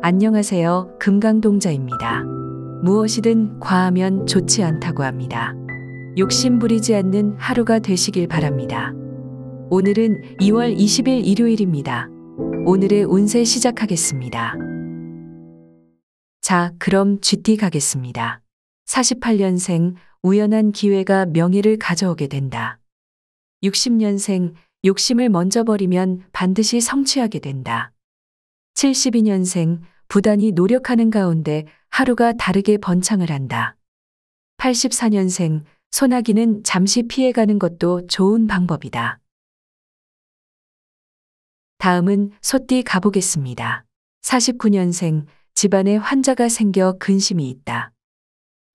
안녕하세요. 금강동자입니다. 무엇이든 과하면 좋지 않다고 합니다. 욕심 부리지 않는 하루가 되시길 바랍니다. 오늘은 2월 20일 일요일입니다. 오늘의 운세 시작하겠습니다. 자, 그럼 GT 가겠습니다. 48년생 우연한 기회가 명예를 가져오게 된다. 60년생 욕심을 먼저 버리면 반드시 성취하게 된다. 72년생 부단히 노력하는 가운데 하루가 다르게 번창을 한다. 84년생 소나기는 잠시 피해가는 것도 좋은 방법이다. 다음은 소띠 가보겠습니다. 49년생 집안에 환자가 생겨 근심이 있다.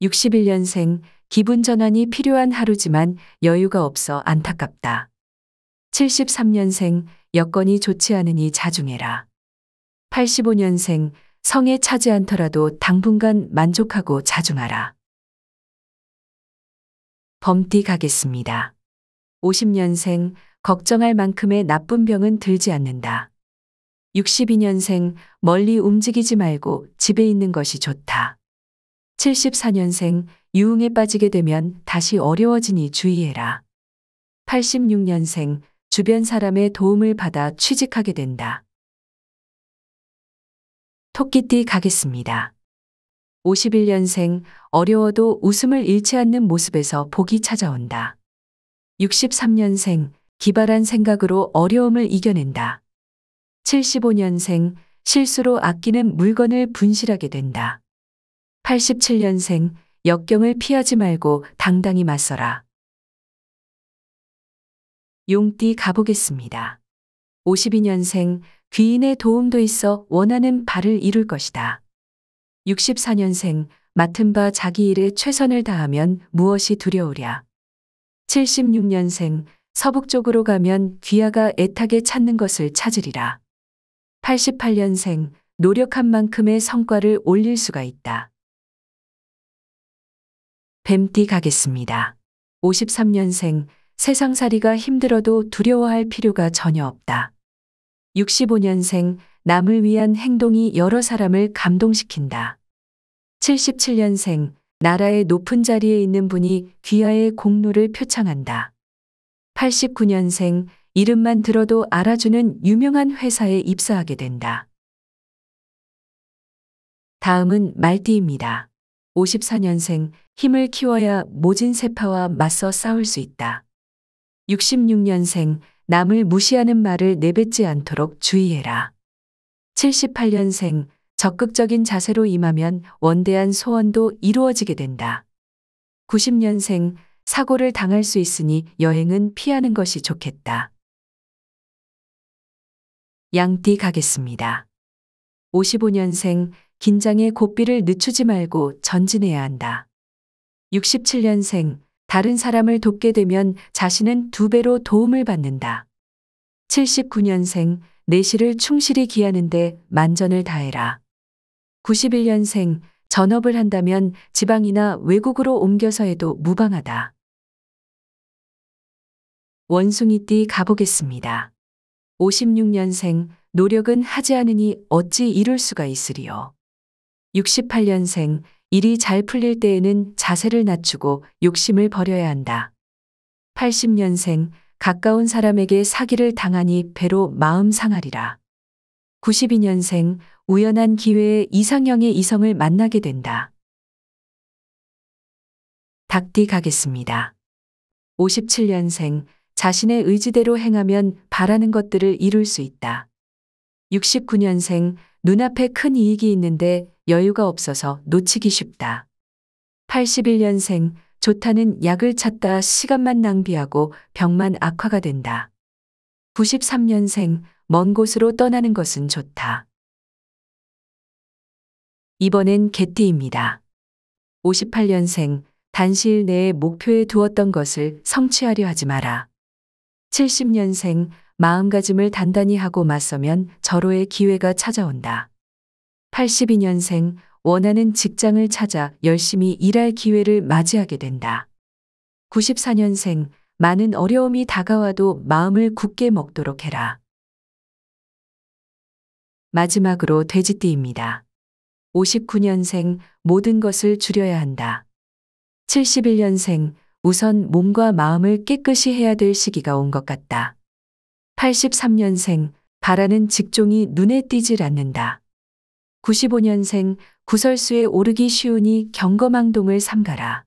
61년생 기분 전환이 필요한 하루지만 여유가 없어 안타깝다. 73년생 여건이 좋지 않으니 자중해라. 85년생 성에 차지 않더라도 당분간 만족하고 자중하라. 범띠 가겠습니다. 50년생 걱정할 만큼의 나쁜 병은 들지 않는다. 62년생 멀리 움직이지 말고 집에 있는 것이 좋다. 74년생 유흥에 빠지게 되면 다시 어려워지니 주의해라. 86년생 주변 사람의 도움을 받아 취직하게 된다. 토끼띠 가겠습니다. 51년생 어려워도 웃음을 잃지 않는 모습에서 복이 찾아온다. 63년생 기발한 생각으로 어려움을 이겨낸다. 75년생 실수로 아끼는 물건을 분실하게 된다. 87년생 역경을 피하지 말고 당당히 맞서라. 용띠 가보겠습니다. 52년생 귀인의 도움도 있어 원하는 바를 이룰 것이다. 64년생 맡은 바 자기 일에 최선을 다하면 무엇이 두려우랴. 76년생 서북쪽으로 가면 귀하가 애타게 찾는 것을 찾으리라. 88년생 노력한 만큼의 성과를 올릴 수가 있다. 뱀띠 가겠습니다. 53년생 세상살이가 힘들어도 두려워할 필요가 전혀 없다. 65년생 남을 위한 행동이 여러 사람을 감동시킨다. 77년생 나라의 높은 자리에 있는 분이 귀하의 공로를 표창한다. 89년생 이름만 들어도 알아주는 유명한 회사에 입사하게 된다. 다음은 말띠입니다. 54년생 힘을 키워야 모진 세파와 맞서 싸울 수 있다. 66년생 남을 무시하는 말을 내뱉지 않도록 주의해라. 78년생 적극적인 자세로 임하면 원대한 소원도 이루어지게 된다. 90년생 사고를 당할 수 있으니 여행은 피하는 것이 좋겠다. 양띠 가겠습니다. 55년생 긴장의 고삐를 늦추지 말고 전진해야 한다. 67년생 다른 사람을 돕게 되면 자신은 두 배로 도움을 받는다. 79년생 내실을 충실히 기하는데 만전을 다해라. 91년생 전업을 한다면 지방이나 외국으로 옮겨서 해도 무방하다. 원숭이띠 가보겠습니다. 56년생 노력은 하지 않으니 어찌 이룰 수가 있으리요. 68년생 일이 잘 풀릴 때에는 자세를 낮추고 욕심을 버려야 한다. 80년생 가까운 사람에게 사기를 당하니 배로 마음 상하리라. 92년생 우연한 기회에 이상형의 이성을 만나게 된다. 닭띠 가겠습니다. 57년생 자신의 의지대로 행하면 바라는 것들을 이룰 수 있다. 69년생 눈앞에 큰 이익이 있는데 여유가 없어서 놓치기 쉽다. 81년생 좋다는 약을 찾다 시간만 낭비하고 병만 악화가 된다. 93년생 먼 곳으로 떠나는 것은 좋다. 이번엔 개띠입니다. 58년생 단시일 내에 목표에 두었던 것을 성취하려 하지 마라. 70년생 마음가짐을 단단히 하고 맞서면 절호의 기회가 찾아온다. 82년생 원하는 직장을 찾아 열심히 일할 기회를 맞이하게 된다. 94년생 많은 어려움이 다가와도 마음을 굳게 먹도록 해라. 마지막으로 돼지띠입니다. 59년생 모든 것을 줄여야 한다. 71년생 우선 몸과 마음을 깨끗이 해야 될 시기가 온 것 같다. 83년생 바라는 직종이 눈에 띄질 않는다. 95년생 구설수에 오르기 쉬우니 경거망동을 삼가라.